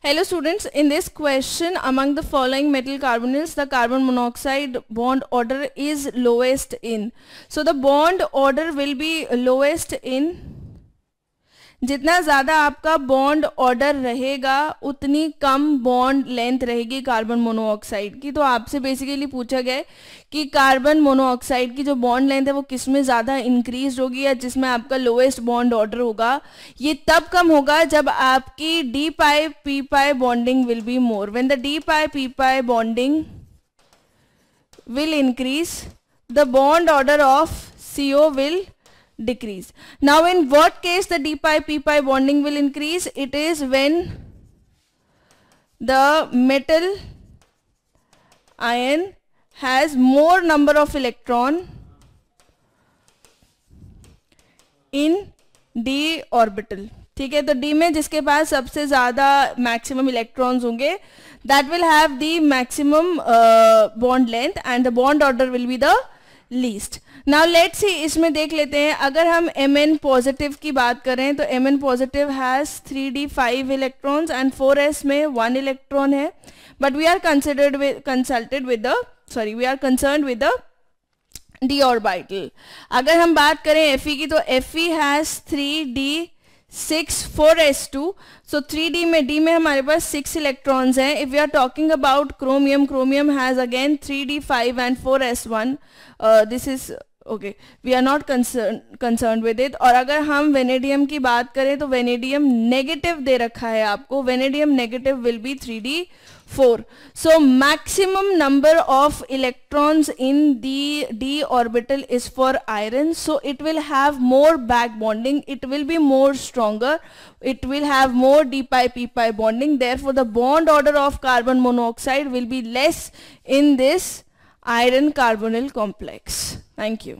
Hello students, in this question among the following metal carbonyls the carbon monoxide bond order is lowest in. So the bond order will be lowest in जितना ज़्यादा आपका bond order रहेगा उतनी कम bond length रहेगी carbon monoxide की तो आपसे बेसिकली पूछा गया कि कार्बन मोनोऑक्साइड की जो बॉन्ड लेंथ है वो किस में ज़्यादा इंक्रीज होगी या जिसमें आपका लोएस्ट बॉन्ड ऑर्डर होगा ये तब कम होगा जब आपकी D pi P pi bonding will be more when the D pi P pi bonding will increase the bond order of CO will decrease. Now in what case the d pi p pi bonding will increase? It is when the metal ion has more number of electron in d orbital. ठीक है तो d में जिसके पास सबसे ज्यादा maximum electrons होंगे that will have the maximum bond length and the bond order will be the least now let see इसमें देख लेते हैं अगर हम एम एन पॉजिटिव की बात करें तो M N positive has three D five electron and four S में वन इलेक्ट्रॉन है but we are considered consulted with the sorry we are concern with the D orbital अगर हम बात करें एफ ई की तो F E has three D six four S two so three D में D में हमारे पास सिक्स इलेक्ट्रॉन्स हैं if you are talking about chromium chromium has again three D five and four S one this is okay we are not concern with it और अगर हम vanadium की बात करें तो वेनेडियम नेगेटिव दे रखा है आपको vanadium negative will be three D four so maximum number of electrons in the D orbital is four iron so it will have more back bonding it will be more stronger it will have more d pi p pi bonding therefore the bond order of carbon monoxide will be less in this iron carbonyl complex Thank you.